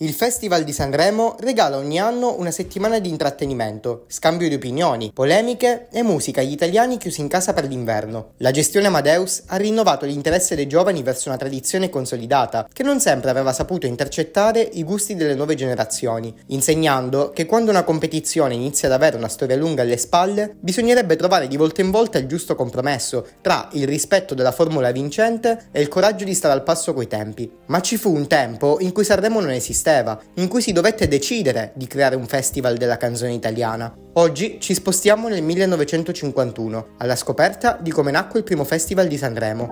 Il Festival di Sanremo regala ogni anno una settimana di intrattenimento, scambio di opinioni, polemiche e musica agli italiani chiusi in casa per l'inverno. La gestione Amadeus ha rinnovato l'interesse dei giovani verso una tradizione consolidata, che non sempre aveva saputo intercettare i gusti delle nuove generazioni, insegnando che quando una competizione inizia ad avere una storia lunga alle spalle, bisognerebbe trovare di volta in volta il giusto compromesso tra il rispetto della formula vincente e il coraggio di stare al passo coi tempi. Ma ci fu un tempo in cui Sanremo non esisteva esisteva, in cui si dovette decidere di creare un festival della canzone italiana. Oggi ci spostiamo nel 1951, alla scoperta di come nacque il primo festival di Sanremo.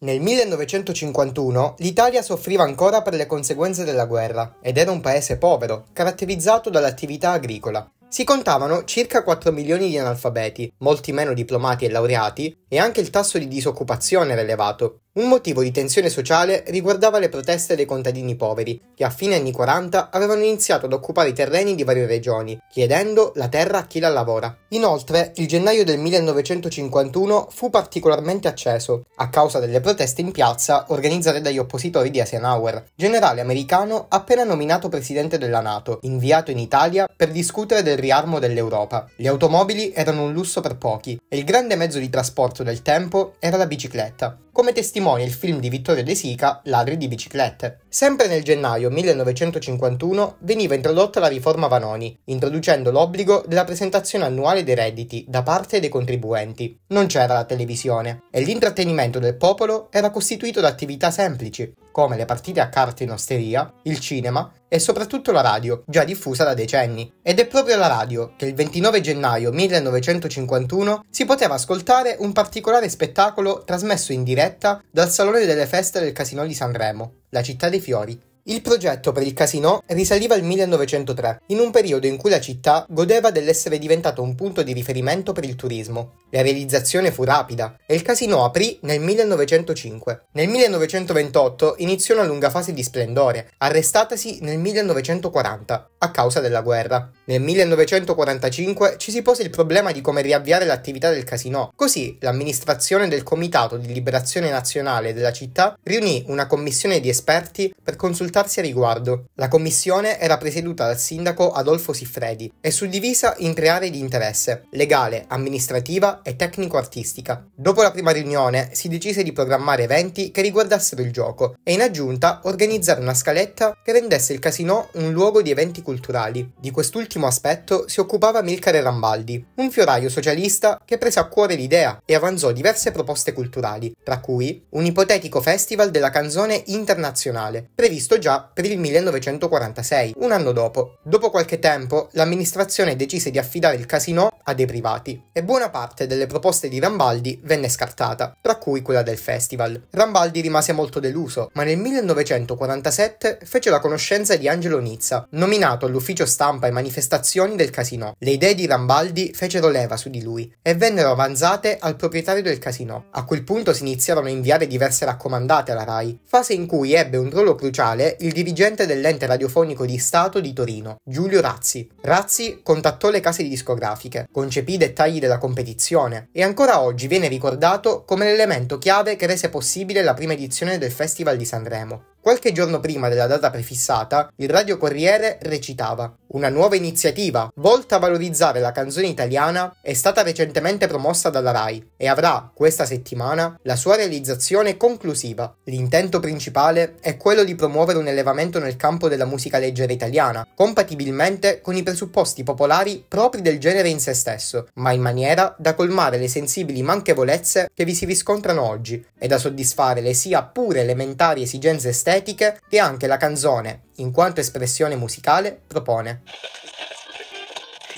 Nel 1951 l'Italia soffriva ancora per le conseguenze della guerra ed era un paese povero, caratterizzato dall'attività agricola. Si contavano circa 4 milioni di analfabeti, molti meno diplomati e laureati, e anche il tasso di disoccupazione era elevato. Un motivo di tensione sociale riguardava le proteste dei contadini poveri, che a fine anni 40 avevano iniziato ad occupare i terreni di varie regioni, chiedendo la terra a chi la lavora. Inoltre, il gennaio del 1951 fu particolarmente acceso, a causa delle proteste in piazza organizzate dagli oppositori di Eisenhower, generale americano appena nominato presidente della Nato, inviato in Italia per discutere del riarmo dell'Europa. Le automobili erano un lusso per pochi e il grande mezzo di trasporto del tempo era la bicicletta. Come testimone testimonia il film di Vittorio De Sica, Ladri di biciclette. Sempre nel gennaio 1951 veniva introdotta la riforma Vanoni, introducendo l'obbligo della presentazione annuale dei redditi da parte dei contribuenti. Non c'era la televisione e l'intrattenimento del popolo era costituito da attività semplici, come le partite a carte in osteria, il cinema e soprattutto la radio, già diffusa da decenni. Ed è proprio la radio che il 29 gennaio 1951 si poteva ascoltare un particolare spettacolo trasmesso in diretta dal Salone delle Feste del Casinò di Sanremo, la città dei fiori. Il progetto per il casinò risaliva al 1903, in un periodo in cui la città godeva dell'essere diventato un punto di riferimento per il turismo. La realizzazione fu rapida e il casino aprì nel 1905. Nel 1928 iniziò una lunga fase di splendore, arrestatasi nel 1940 a causa della guerra. Nel 1945 ci si pose il problema di come riavviare l'attività del casino, così l'amministrazione del Comitato di Liberazione Nazionale della città riunì una commissione di esperti per consultarsi a riguardo. La commissione era presieduta dal sindaco Adolfo Siffredi e suddivisa in tre aree di interesse, legale, amministrativa e tecnico-artistica. Dopo la prima riunione si decise di programmare eventi che riguardassero il gioco e in aggiunta organizzare una scaletta che rendesse il casino un luogo di eventi culturali. Di quest'ultimo aspetto si occupava Milcare Rambaldi, un fioraio socialista che prese a cuore l'idea e avanzò diverse proposte culturali, tra cui un ipotetico festival della canzone internazionale, previsto già per il 1946, un anno dopo. Dopo qualche tempo l'amministrazione decise di affidare il casino a dei privati e buona parte delle proposte di Rambaldi venne scartata, tra cui quella del festival. Rambaldi rimase molto deluso, ma nel 1947 fece la conoscenza di Angelo Nizza, nominato all'ufficio stampa e manifestazioni del casino. Le idee di Rambaldi fecero leva su di lui e vennero avanzate al proprietario del casino. A quel punto si iniziarono a inviare diverse raccomandate alla RAI, fase in cui ebbe un ruolo cruciale il dirigente dell'ente radiofonico di Stato di Torino, Giulio Razzi. Razzi contattò le case discografiche, concepì i dettagli della competizione, tradizione e ancora oggi viene ricordato come l'elemento chiave che rese possibile la prima edizione del Festival di Sanremo. Qualche giorno prima della data prefissata, il Radio Corriere recitava Una nuova iniziativa volta a valorizzare la canzone italiana è stata recentemente promossa dalla RAI e avrà, questa settimana, la sua realizzazione conclusiva. L'intento principale è quello di promuovere un elevamento nel campo della musica leggera italiana, compatibilmente con i presupposti popolari propri del genere in se stesso, ma in maniera da colpire colmare le sensibili manchevolezze che vi si riscontrano oggi e da soddisfare le sia pure elementari esigenze estetiche che anche la canzone, in quanto espressione musicale, propone.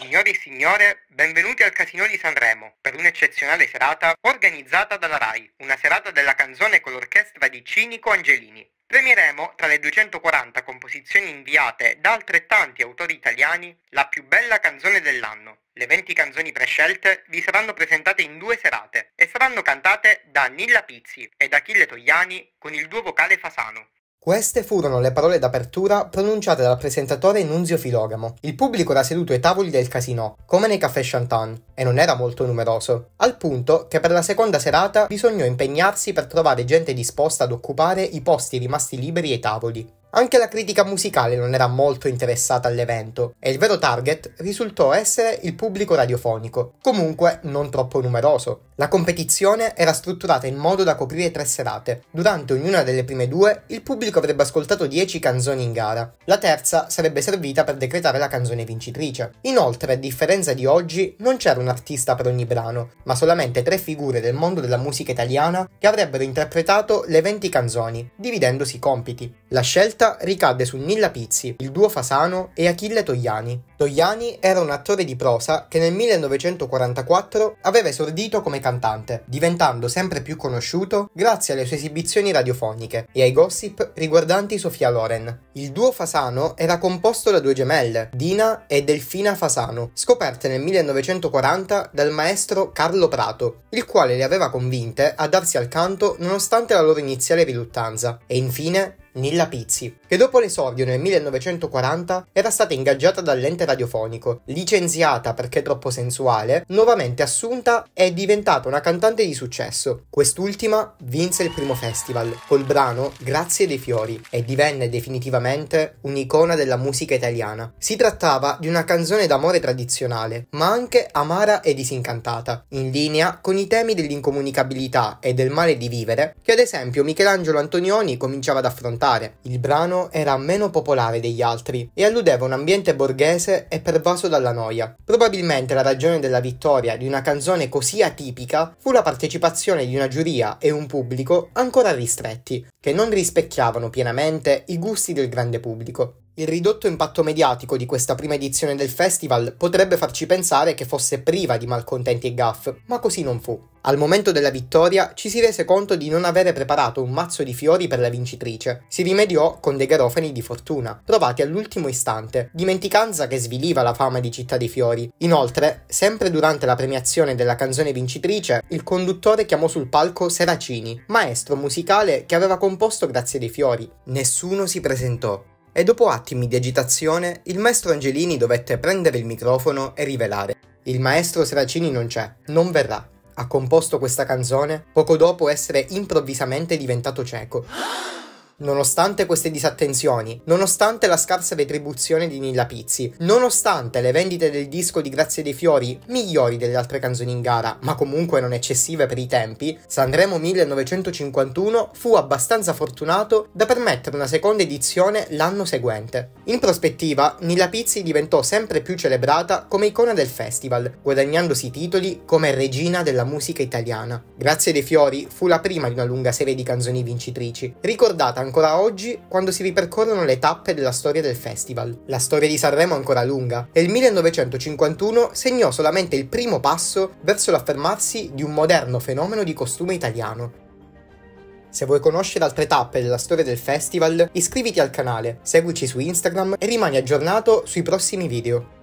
Signori e signore, benvenuti al Casino di Sanremo per un'eccezionale serata organizzata dalla RAI, una serata della canzone con l'orchestra di Cinico Angelini. Premieremo tra le 240 composizioni inviate da altrettanti autori italiani la più bella canzone dell'anno. Le 20 canzoni prescelte vi saranno presentate in due serate e saranno cantate da Nilla Pizzi ed Achille Togliani con il duo vocale Fasano. Queste furono le parole d'apertura pronunciate dal presentatore Nunzio Filogamo. Il pubblico era seduto ai tavoli del casino, come nei caffè Chantan, e non era molto numeroso, al punto che per la seconda serata bisognò impegnarsi per trovare gente disposta ad occupare i posti rimasti liberi ai tavoli. Anche la critica musicale non era molto interessata all'evento e il vero target risultò essere il pubblico radiofonico, comunque non troppo numeroso. La competizione era strutturata in modo da coprire tre serate. Durante ognuna delle prime due il pubblico avrebbe ascoltato 10 canzoni in gara. La terza sarebbe servita per decretare la canzone vincitrice. Inoltre, a differenza di oggi, non c'era un artista per ogni brano, ma solamente tre figure del mondo della musica italiana che avrebbero interpretato le 20 canzoni, dividendosi i compiti. La scelta scelta ricadde su Nilla Pizzi, il duo Fasano e Achille Togliani. Togliani era un attore di prosa che nel 1944 aveva esordito come cantante, diventando sempre più conosciuto grazie alle sue esibizioni radiofoniche e ai gossip riguardanti Sofia Loren. Il duo Fasano era composto da due gemelle, Dina e Delfina Fasano, scoperte nel 1940 dal maestro Carlo Prato, il quale le aveva convinte a darsi al canto nonostante la loro iniziale riluttanza. E infine Nilla Pizzi, che dopo l'esordio nel 1940 era stata ingaggiata dall'ente radiofonico, licenziata perché troppo sensuale, nuovamente assunta è diventata una cantante di successo. Quest'ultima vinse il primo festival col brano Grazie dei fiori e divenne definitivamente un'icona della musica italiana. Si trattava di una canzone d'amore tradizionale, ma anche amara e disincantata, in linea con i temi dell'incomunicabilità e del male di vivere che ad esempio Michelangelo Antonioni cominciava ad affrontare popolare, il brano era meno popolare degli altri e alludeva un ambiente borghese e pervaso dalla noia. Probabilmente la ragione della vittoria di una canzone così atipica fu la partecipazione di una giuria e un pubblico ancora ristretti, che non rispecchiavano pienamente i gusti del grande pubblico. Il ridotto impatto mediatico di questa prima edizione del festival potrebbe farci pensare che fosse priva di malcontenti e gaff, ma così non fu. Al momento della vittoria ci si rese conto di non avere preparato un mazzo di fiori per la vincitrice. Si rimediò con dei garofani di fortuna, provati all'ultimo istante, dimenticanza che sviliva la fama di Città dei Fiori. Inoltre, sempre durante la premiazione della canzone vincitrice, il conduttore chiamò sul palco Seracini, maestro musicale che aveva compiuto composto grazie dei fiori. Nessuno si presentò e dopo attimi di agitazione il maestro Angelini dovette prendere il microfono e rivelare il maestro Seracini non c'è, non verrà. Ha composto questa canzone poco dopo essere improvvisamente diventato cieco. Nonostante queste disattenzioni, nonostante la scarsa retribuzione di Nilla Pizzi, nonostante le vendite del disco di Grazie dei Fiori migliori delle altre canzoni in gara, ma comunque non eccessive per i tempi, Sanremo 1951 fu abbastanza fortunato da permettere una seconda edizione l'anno seguente. In prospettiva, Nilla Pizzi diventò sempre più celebrata come icona del festival, guadagnandosi titoli come regina della musica italiana. Grazie dei Fiori fu la prima di una lunga serie di canzoni vincitrici, ricordata ancora oggi quando si ripercorrono le tappe della storia del festival. La storia di Sanremo è ancora lunga e il 1951 segnò solamente il primo passo verso l'affermarsi di un moderno fenomeno di costume italiano. Se vuoi conoscere altre tappe della storia del festival, iscriviti al canale, seguici su Instagram e rimani aggiornato sui prossimi video.